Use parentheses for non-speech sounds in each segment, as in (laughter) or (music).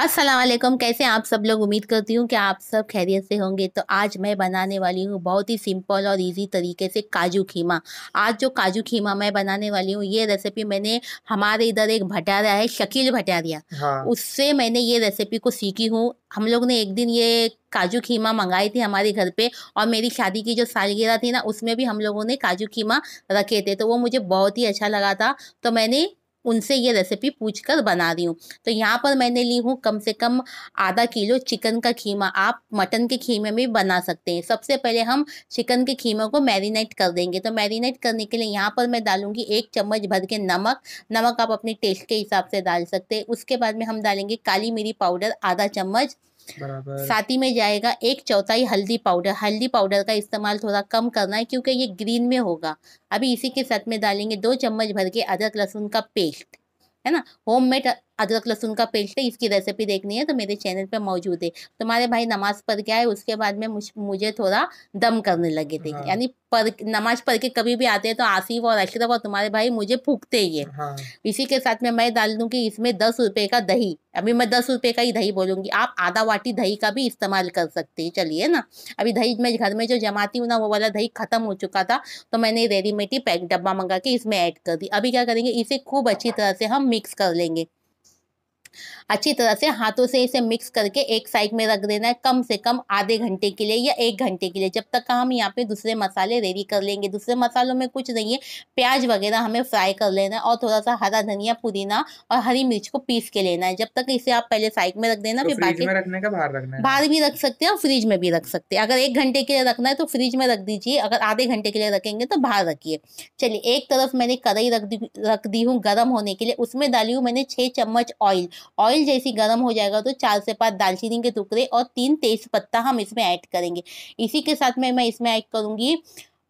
असलम कैसे आप सब लोग उम्मीद करती हूँ कि आप सब खैरियत से होंगे तो आज मैं बनाने वाली हूँ बहुत ही सिंपल और इजी तरीके से काजू खीमा आज जो काजू खीमा मैं बनाने वाली हूँ ये रेसिपी मैंने हमारे इधर एक भटारा है शकील भटारिया हाँ। उससे मैंने ये रेसिपी को सीखी हूँ हम लोग ने एक दिन ये काजू खीमा मंगाई थी हमारे घर पे और मेरी शादी की जो सालगिरह थी ना उसमें भी हम लोगों ने काजू खीमा रखे थे तो वो मुझे बहुत ही अच्छा लगा था तो मैंने उनसे ये रेसिपी पूछ कर बना रही हूँ तो यहाँ पर मैंने ली हूँ कम से कम आधा किलो चिकन का खीमा आप मटन के खीमे में बना सकते हैं सबसे पहले हम चिकन के खीमे को मैरिनेट कर देंगे तो मैरिनेट करने के लिए यहाँ पर मैं डालूंगी एक चम्मच भर के नमक नमक आप अपने टेस्ट के हिसाब से डाल सकते हैं उसके बाद में हम डालेंगे काली मिरी पाउडर आधा चम्मच साथ ही में जाएगा एक चौथाई हल्दी पाउडर हल्दी पाउडर का इस्तेमाल थोड़ा कम करना है क्योंकि ये ग्रीन में होगा अभी इसी के साथ में डालेंगे दो चम्मच भर के अदरक लहसुन का पेस्ट है ना होम मेड अदरक लहसुन का पेस्ट है इसकी रेसिपी देखनी है तो मेरे चैनल पर मौजूद है तुम्हारे भाई नमाज पढ़ के आए उसके बाद में मुझे थोड़ा दम करने लगे थे हाँ। यानी पढ़ नमाज पढ़ के कभी भी आते हैं तो आसिफ और अशरफ और तुम्हारे भाई मुझे फूकते ही है हाँ। इसी के साथ में मैं डाल दूँगी इसमें दस रुपये का दही अभी मैं दस रुपये का ही दही बोलूँगी आप आधा वाटी दही का भी इस्तेमाल कर सकते हैं चलिए ना अभी दही मैं घर में जो जमाती हूँ ना वो वाला दही ख़त्म हो चुका था तो मैंने रेडीमेड ही पैक डब्बा मंगा के इसमें ऐड कर दी अभी क्या करेंगे इसे खूब अच्छी तरह से हम मिक्स कर लेंगे अच्छी तरह से हाथों से इसे मिक्स करके एक साइड में रख देना है कम से कम आधे घंटे के लिए या एक घंटे के लिए जब तक हम यहाँ पे दूसरे मसाले रेडी कर लेंगे दूसरे मसालों में कुछ नहीं है प्याज वगैरह हमें फ्राई कर लेना है और थोड़ा सा हरा धनिया पुदीना और हरी मिर्च को पीस के लेना है जब तक इसे आप पहले साइड में रख देना तो फिर बाकी बाहर भी रख सकते हैं और फ्रिज में भी रख सकते हैं अगर एक घंटे के लिए रखना है तो फ्रिज में रख दीजिए अगर आधे घंटे के लिए रखेंगे तो बाहर रखिए चलिए एक तरफ मैंने कड़ाई रख दी रख दी हूँ गर्म होने के लिए उसमें डाली हूँ मैंने छः चम्मच ऑयल ऑयल जैसी गर्म हो जाएगा तो चार से पाँच दालचीनी के टुकड़े और तीन तेज पत्ता हम इसमें ऐड करेंगे इसी के साथ में मैं इसमें ऐड करूँगी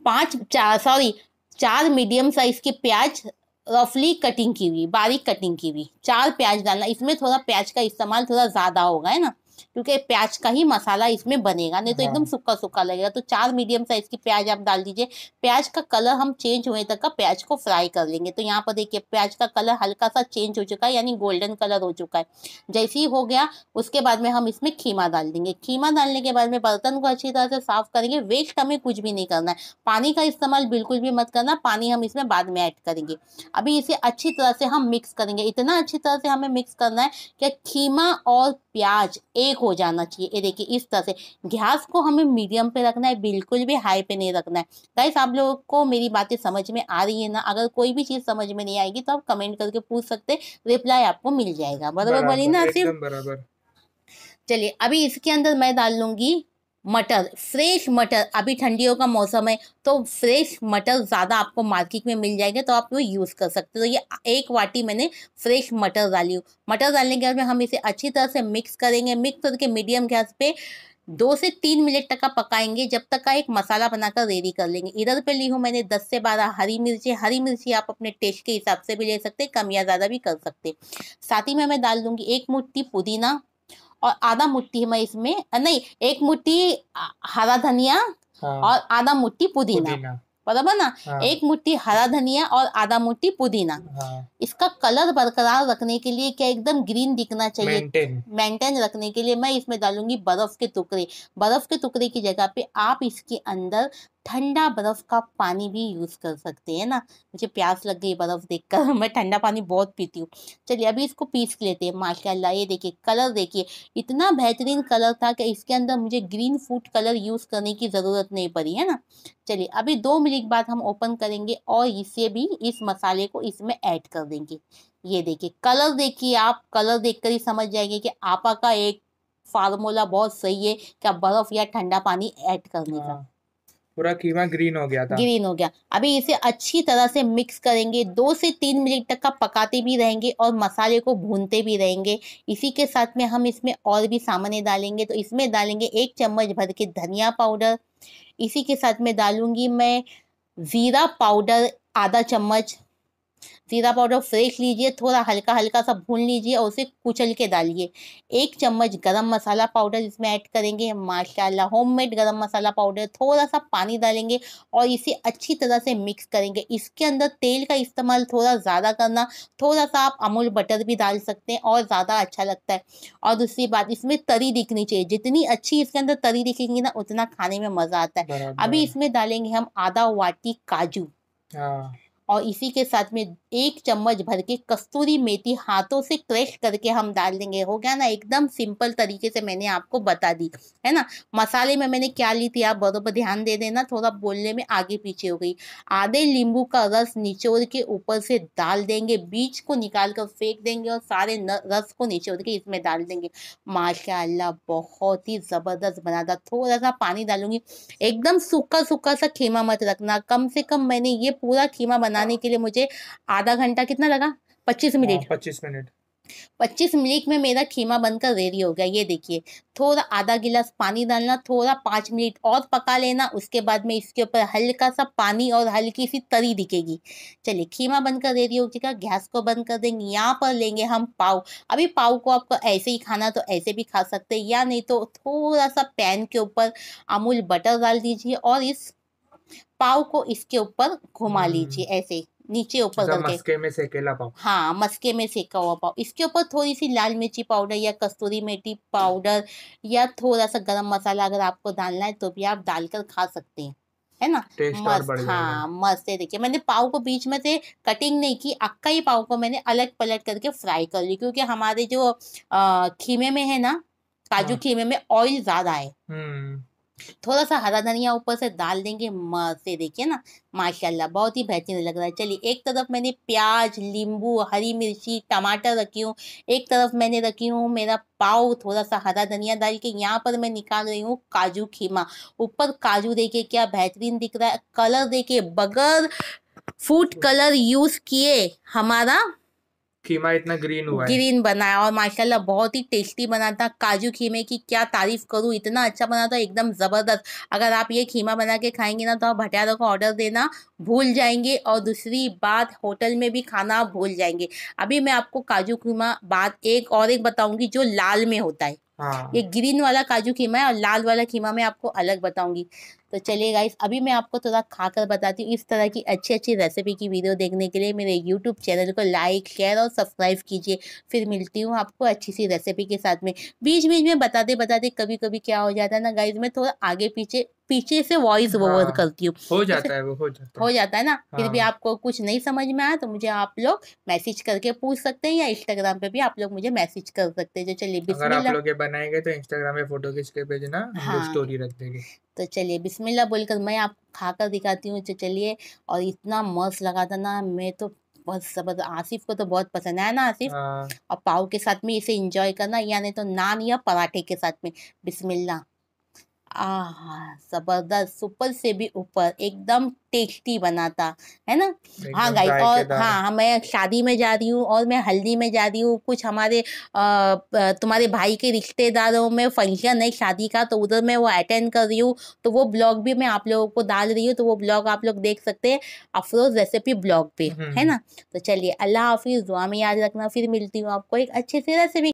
पाँच चार सॉरी चार मीडियम साइज़ के प्याज रफली कटिंग की हुई बारीक कटिंग की हुई चार प्याज डालना इसमें थोड़ा प्याज का इस्तेमाल थोड़ा ज़्यादा होगा है ना क्योंकि प्याज का ही मसाला इसमें बनेगा नहीं तो हाँ। एकदम सूखा सूखा लगेगा तो चार मीडियम साइज की प्याज आप डाल दीजिए प्याज का कलर हम चेंज होने तक का प्याज को फ्राई कर लेंगे तो यहाँ पर देखिए प्याज का कलर हल्का सा चेंज हो चुका है यानी गोल्डन कलर हो चुका है जैसे ही हो गया उसके बाद में हम इसमें खीमा डाल देंगे खीमा डालने के बाद में बर्तन को अच्छी तरह से साफ करेंगे वेस्ट हमें कुछ भी नहीं करना है पानी का इस्तेमाल बिल्कुल भी मत करना पानी हम इसमें बाद में ऐड करेंगे अभी इसे अच्छी तरह से हम मिक्स करेंगे इतना अच्छी तरह से हमें मिक्स करना है कि खीमा और प्याज एक हो जाना चाहिए ये देखिए इस तरह से गैस को हमें मीडियम पे रखना है बिल्कुल भी हाई पे नहीं रखना है गाइस आप लोगों को मेरी बातें समझ में आ रही है ना अगर कोई भी चीज़ समझ में नहीं आएगी तो आप कमेंट करके पूछ सकते रिप्लाई आपको मिल जाएगा बराबर बोली ना सिर्फ बराबर चलिए अभी इसके अंदर मैं डाल लूंगी मटर फ्रेश मटर अभी ठंडियों का मौसम है तो फ्रेश मटर ज़्यादा आपको मार्केट में मिल जाएगा तो आप वो यूज़ कर सकते हो तो ये एक वाटी मैंने फ्रेश मटर डाली हूँ मटर डालने के बाद में हम इसे अच्छी तरह से मिक्स करेंगे मिक्स करके मीडियम गैस पे दो से तीन मिनट तक का पकाएंगे जब तक का एक मसाला बनाकर रेडी कर लेंगे इधर पे ली हूँ मैंने दस से बारह हरी मिर्ची हरी मिर्ची आप अपने टेस्ट के हिसाब से भी ले सकते हैं कम या ज़्यादा भी कर सकते साथ ही में मैं डाल दूंगी एक मुट्ठी पुदीना और आधा मुट्ठी मैं इसमें नहीं एक मुट्ठी हरा धनिया हाँ। और आधा मुट्ठी पुदीना, पुदीना। बराबर ना हाँ। एक मुट्ठी हरा धनिया और आधा मुट्ठी पुदीना हाँ। इसका कलर बरकरार रखने के लिए क्या एकदम ग्रीन दिखना चाहिए मेंटेन रखने के लिए मैं इसमें डालूंगी बर्फ के टुकड़े बर्फ के टुकड़े की जगह पे आप इसके अंदर ठंडा बर्फ़ का पानी भी यूज़ कर सकते हैं ना मुझे प्यास लग गई बर्फ़ देखकर (laughs) मैं ठंडा पानी बहुत पीती हूँ चलिए अभी इसको पीस लेते हैं माशाल्लाह ये देखिए कलर देखिए इतना बेहतरीन कलर था कि इसके अंदर मुझे ग्रीन फूड कलर यूज़ करने की ज़रूरत नहीं पड़ी है ना चलिए अभी दो मिनट बाद हम ओपन करेंगे और इसे भी इस मसाले को इसमें ऐड कर देंगे ये देखिए कलर देखिए आप कलर देख ही समझ जाएंगे कि आपा का एक फार्मूला बहुत सही है क्या बर्फ़ या ठंडा पानी ऐड करने का हाँ। पूरा कीमा ग्रीन हो गया था ग्रीन हो गया अभी इसे अच्छी तरह से मिक्स करेंगे दो से तीन मिनट तक का पकाते भी रहेंगे और मसाले को भूनते भी रहेंगे इसी के साथ में हम इसमें और भी सामने डालेंगे तो इसमें डालेंगे एक चम्मच भर के धनिया पाउडर इसी के साथ में डालूंगी मैं ज़ीरा पाउडर आधा चम्मच जीरा पाउडर फ्रेश लीजिए थोड़ा हल्का हल्का सा भून लीजिए और उसे कुचल के डालिए एक चम्मच गरम मसाला पाउडर इसमें ऐड करेंगे माशाल्लाह होममेड गरम मसाला पाउडर थोड़ा सा पानी डालेंगे और इसे अच्छी तरह से मिक्स करेंगे इसके अंदर तेल का इस्तेमाल थोड़ा ज़्यादा करना थोड़ा सा आप अमूल बटर भी डाल सकते हैं और ज़्यादा अच्छा लगता है और दूसरी बात इसमें तरी दिखनी चाहिए जितनी अच्छी इसके अंदर तरी दिखेंगी ना उतना खाने में मज़ा आता है अभी इसमें डालेंगे हम आधा वाटी काजू हाँ। और इसी के साथ में एक चम्मच भर के कस्तूरी मेथी हाथों से क्रश करके हम डाल देंगे हो गया ना एकदम सिंपल तरीके से मैंने आपको बता दी है ना मसाले में मैंने क्या ली थी आप बरबर ध्यान दे देना थोड़ा बोलने में आगे पीछे हो गई आधे नींबू का रस निचोड़ के ऊपर से डाल देंगे बीज को निकाल कर फेंक देंगे और सारे न, रस को निचोड़ के इसमें डाल देंगे माशा बहुत ही ज़बरदस्त बना था थोड़ा सा पानी डालूंगी एकदम सूखा सूखा सा खीमा मत रखना कम से कम मैंने ये पूरा खीमा बना बनाने के लिए मुझे आधा घंटा कितना लगा पच्चीस हाँ, मिनट पच्चीस मिनट पच्चीस मिनट में मेरा खीमा बनकर रेडी हो गया ये देखिए थोड़ा आधा गिलास पानी डालना थोड़ा पांच मिनट और पका लेना उसके बाद में इसके ऊपर हल्का सा पानी और हल्की सी तरी दिखेगी चलिए खीमा बनकर रेडी हो जाएगा गैस को बंद कर देंगे यहाँ पर लेंगे हम पाव अभी पाव को आपको ऐसे ही खाना तो ऐसे भी खा सकते हैं या नहीं तो थोड़ा सा पैन के ऊपर अमूल बटर डाल दीजिए और इस पाव को इसके ऊपर घुमा हम्म। लीजिए ऐसे नीचे ऊपर अच्छा, करके मस्के में सेकेला पाव हाँ मस्के में सेका हुआ पाव इसके ऊपर थोड़ी सी लाल मिर्ची पाउडर या कस्तूरी मेथी पाउडर या थोड़ा सा गरम मसाला अगर आपको डालना है तो भी आप डालकर खा सकते हैं है ना मस्त हाँ मस्त है देखिए मैंने पाव को बीच में से कटिंग नहीं की अक्का ही पाव को मैंने अलग पलट करके फ्राई कर ली क्योंकि हमारे जो खीमे में है ना काजू हाँ। खीमे में ऑयल ज्यादा है हम्म। थोड़ा सा हरा धनिया ऊपर से डाल देंगे से देखिए ना माशाल्लाह बहुत ही बेहतरीन लग रहा है चलिए एक तरफ मैंने प्याज नींबू हरी मिर्ची टमाटर रखी हूँ एक तरफ मैंने रखी हूँ मेरा पाव थोड़ा सा हरा धनिया डाल के यहाँ पर मैं निकाल रही हूँ काजू खीमा ऊपर काजू देखिए क्या बेहतरीन दिख रहा है कलर देखिए बगैर फूड कलर यूज़ किए हमारा खीमा इतना ग्रीन हुआ है ग्रीन बना है और माशाल्लाह बहुत ही टेस्टी बना था काजू खीमे की क्या तारीफ करूँ इतना अच्छा बना था एकदम ज़बरदस्त अगर आप ये खीमा बना के खाएंगे ना तो आप भटियारों को ऑर्डर देना भूल जाएंगे और दूसरी बात होटल में भी खाना भूल जाएंगे अभी मैं आपको काजू खीमा बात एक और एक बताऊंगी जो लाल में होता है हाँ। ये ग्रीन वाला काजू खीमा है और लाल वाला खीमा मैं आपको अलग बताऊंगी तो चलिए गाइस अभी मैं आपको थोड़ा खा कर बताती हूँ इस तरह की अच्छी अच्छी रेसिपी की वीडियो देखने के लिए मेरे यूट्यूब चैनल को लाइक शेयर और सब्सक्राइब कीजिए फिर मिलती हूँ आपको अच्छी सी रेसिपी के साथ में बीच बीच में बताते बताते कभी कभी क्या हो जाता है ना गाइज में थोड़ा आगे पीछे पीछे से वॉइस हाँ, ओवर करती हूँ हो जाता है वो हो जाता है हो जाता है ना हाँ, फिर भी हाँ। आपको कुछ नहीं समझ में आया तो मुझे आप लोग मैसेज करके पूछ सकते हैं या इंस्टाग्राम पे भी आप लोग मुझे मैसेज कर सकते हैं जो तो चलिए अगर आप लोग ये बनाएंगे तो इंस्टाग्राम पे फोटो खींच के भेजना हाँ, स्टोरी रख देंगे तो चलिए बिस्मिल्ला बोलकर मैं आप खा कर दिखाती हूँ तो चलिए और इतना मस्त लगा था ना मैं तो बहुत जबरदस्त आसिफ को तो बहुत पसंद आया ना आसिफ हाँ। और पाव के साथ में इसे इंजॉय करना यानी तो नान या पराठे के साथ में बिस्मिल्ला जबरदस्त सुपर से भी ऊपर एकदम टेस्टी बनाता है ना हाँ गाई और हाँ हाँ मैं शादी में जा रही हूँ और मैं हल्दी में जा रही हूँ कुछ हमारे आ, तुम्हारे भाई के रिश्तेदारों में फंक्शन है शादी का तो उधर मैं वो अटेंड कर रही हूँ तो वो ब्लॉग भी मैं आप लोगों को डाल रही हूँ तो वो ब्लॉग आप लोग देख सकते हैं अफरोज रेसिपी ब्लॉग पे हम्म, है हम्म। ना तो चलिए अल्लाह हाफिज़ दुआ में याद रखना फिर मिलती हूँ आपको एक अच्छे से रेसिपी